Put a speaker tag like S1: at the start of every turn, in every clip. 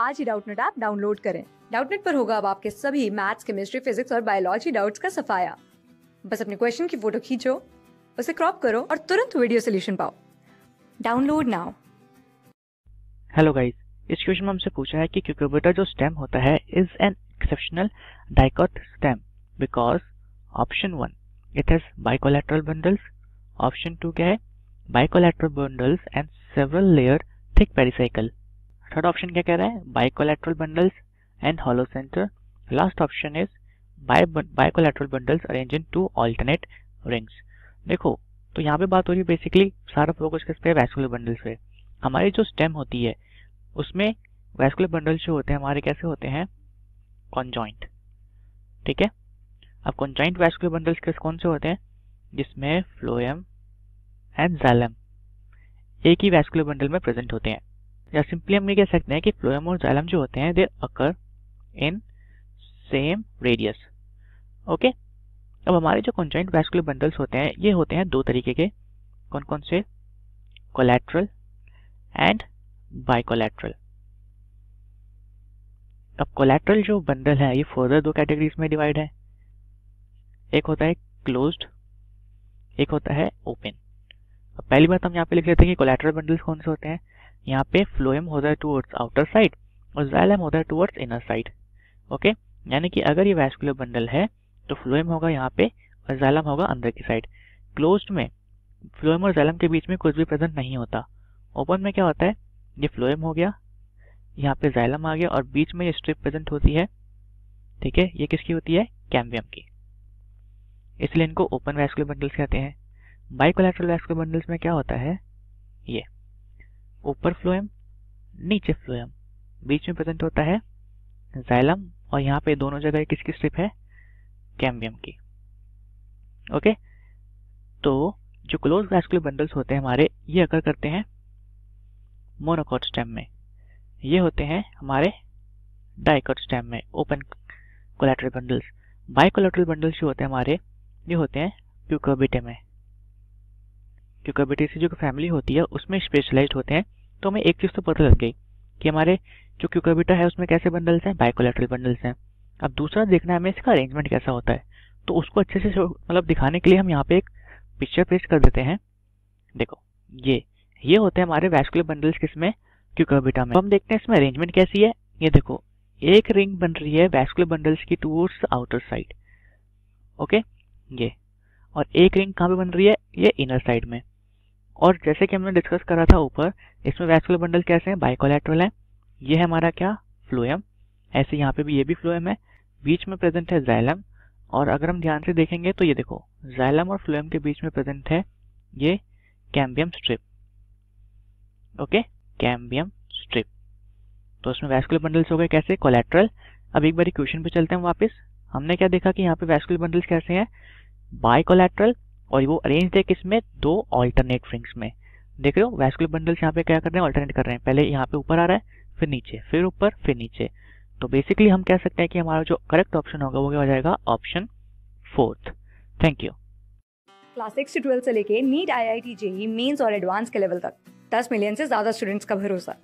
S1: आज ही Doubtnut app download करें डाउटनेट पर होगा अब आपके सभी मैथ्स केमिस्ट्री फिजिक्स और बायोलॉजी डाउट्स का सफाया बस अपने क्वेश्चन की फोटो खींचो उसे क्रॉप करो और तुरंत वीडियो सोल्यूशन पाओ डाउनलोड नाउ हेलो गाइस इस क्वेश्चन में हमसे पूछा है कि क्यूक्यूबेटर जो स्टेम होता है is an exceptional dicot stem because option one it has bicollateral bundles option two क्या है bicollateral bundles and several layer thick pericycle third option क्या कह रहा है bicollateral bundles and hollow centre last option is bicollateral bundles arrange in two alternate rings देखो तो यहाँ पे बात हो रही है बेसिकली सारा फोकस किस पे वैस्कुलर बंडल्स पे हमारी जो स्टेम होती है उसमें वैस्कुलर बंडल्स जो होते हैं हमारे कैसे होते हैं कॉन्जॉइंट ठीक है अब कॉन्जॉइंट वैस्कुलर बंडल्स किस कौन से होते हैं जिसमें फ्लोएम एंड जैलम एक ही वैस्कुलर बंडल में प्रेजेंट होते हैं या सिंपली हम ये कह सकते हैं कि फ्लोएम और जाइलम जो होते हैं they occur in same radius okay अब हमारे जो कॉन्जॉइंट वैस्कुलर बंडल्स होते हैं ये होते हैं दो तरीके के कौन कौन से कोलेट्रल एंड बाइकोलेट्रल अब कोलेट्रल जो बंडल है ये फर्दर दो कैटेगरीज में डिवाइड है एक होता है क्लोज्ड एक होता है ओपन अब पहली बात तो हम यहाँ पे लिख लेते हैं कि कोलेट्रल बंडल्स कौन से होते हैं यहाँ पे फ्लोएम होता है टूवर्ड्स आउटर साइड और जाइलम होता है टूवर्ड्स इनर साइड ओके यानी कि अगर ये वैस्कुलर बंडल है तो फ्लोएम होगा यहाँ पे और जाइलम होगा अंदर की साइड क्लोज में फ्लोएम और जैलम के बीच में कुछ भी प्रेजेंट नहीं होता ओपन में क्या होता है ये फ्लोएम हो गया यहाँ पे जैलम आ गया और बीच में ये स्ट्रिप प्रेजेंट होती है ठीक है ये किसकी होती है कैम्बियम की इसलिए इनको ओपन वैस्कुलर बंडल्स कहते हैं बाइकोलेट्रल वैस्कुलर बंडल्स में क्या होता है ये ऊपर फ्लोएम नीचे फ्लोएम बीच में प्रेजेंट होता है जाइलम और यहाँ पे दोनों जगह किसकी स्ट्रिप है कैम्बियम की ओके तो जो क्लोज वैस्कुलर बंडल्स होते हैं हमारे ये अकर करते हैं मोनोकोट स्टेम में ये होते हैं हमारे डाइकोट स्टेम में open collateral bundles bicollateral bundles जो होते हैं हमारे ये होते हैं क्यूकोबिटे में क्यूकोबिटे से जो फैमिली होती है उसमें स्पेशलाइज होते हैं तो हमें एक चीज़ तो पता लग गई कि हमारे जो क्यूकोबिटा है उसमें कैसे बंडल्स हैं बायकोलेट्रल बंडल्स हैं अब दूसरा देखना है हमें इसका अरेंजमेंट कैसा होता है तो उसको अच्छे से मतलब दिखाने के लिए हम यहाँ पे एक पिक्चर पेश कर देते हैं देखो ये ये होते हैं हमारे वैस्कुलर बंडल्स किसमें क्यूकोबिटा में तो हम देखते हैं इसमें अरेंजमेंट कैसी है ये देखो एक रिंग बन रही है वैस्कुलर बंडल्स की टूवर्ड्स आउटर साइड ओके ये और एक रिंग कहाँ पे बन रही है ये इनर साइड में और जैसे कि हमने डिस्कस करा था ऊपर इसमें वैस्कुलर बंडल कैसे हैं बाइकोलेट्रल है ये है हमारा क्या फ्लोएम ऐसे यहाँ पे भी ये भी फ्लोएम है बीच में प्रेजेंट है जाइलम और अगर हम ध्यान से देखेंगे तो ये देखो जाइलम और फ्लोएम के बीच में प्रेजेंट है ये cambium strip okay cambium strip तो उसमें वैस्कुलर बंडल्स हो गए कैसे कोलेट्रल अब एक बार क्वेश्चन पे चलते हैं वापस हमने क्या देखा कि यहाँ पे वैस्कुलर बंडल्स कैसे हैं बाई कोलेट्रल और वो अरेंज है किसमें दो ऑल्टरनेट फ्रिंग्स में देख रहे हो वैस्कुलर बंडल्स यहाँ पे क्या कर रहे हैं ऑल्टरनेट कर रहे हैं पहले यहाँ पे ऊपर आ रहा है फिर नीचे फिर ऊपर फिर नीचे तो बेसिकली हम कह सकते हैं कि हमारा जो करेक्ट ऑप्शन होगा वो क्या हो जाएगा option fourth thank you class six to twelfth से लेके NEET I I T JEE mains और एडवांस के लेवल तक दस मिलियन से ज्यादा स्टूडेंट्स का भरोसा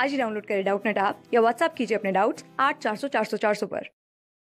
S1: आज ही डाउनलोड करें डाउट नेट आप या व्हाट्सअप कीजिए अपने डाउट्स आठ चार सौ चार सौ चार सौ पर